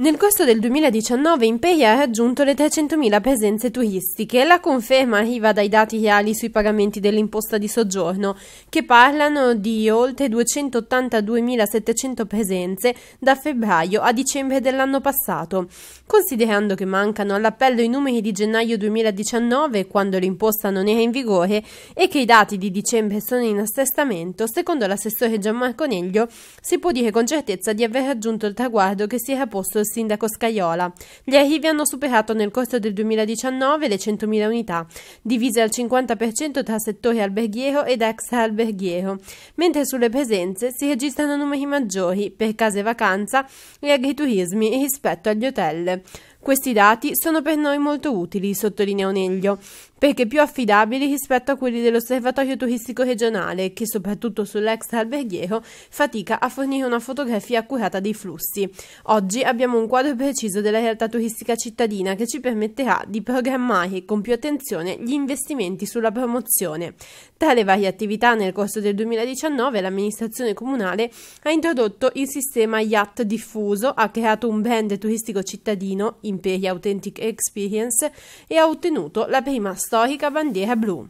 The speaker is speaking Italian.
Nel corso del 2019 Impeia ha raggiunto le 300.000 presenze turistiche. La conferma arriva dai dati reali sui pagamenti dell'imposta di soggiorno, che parlano di oltre 282.700 presenze da febbraio a dicembre dell'anno passato. Considerando che mancano all'appello i numeri di gennaio 2019, quando l'imposta non era in vigore, e che i dati di dicembre sono in assestamento, secondo l'assessore Gianmarco Neglio si può dire con certezza di aver raggiunto il traguardo che si era posto il sindaco Scaiola. Gli arrivi hanno superato nel corso del 2019 le 100.000 unità, divise al 50% tra settore alberghiero ed extra alberghiero, mentre sulle presenze si registrano numeri maggiori per case vacanza e agriturismi rispetto agli hotel. Questi dati sono per noi molto utili, sottolinea Oneglio, perché più affidabili rispetto a quelli dell'Osservatorio turistico regionale, che soprattutto sull'ex alberghiero fatica a fornire una fotografia accurata dei flussi. Oggi abbiamo un quadro preciso della realtà turistica cittadina che ci permetterà di programmare con più attenzione gli investimenti sulla promozione. Tale varie attività nel corso del 2019 l'amministrazione comunale ha introdotto il sistema Yacht diffuso, ha creato un brand turistico cittadino, Imperia Authentic Experience, e ha ottenuto la prima storica bandiera blu.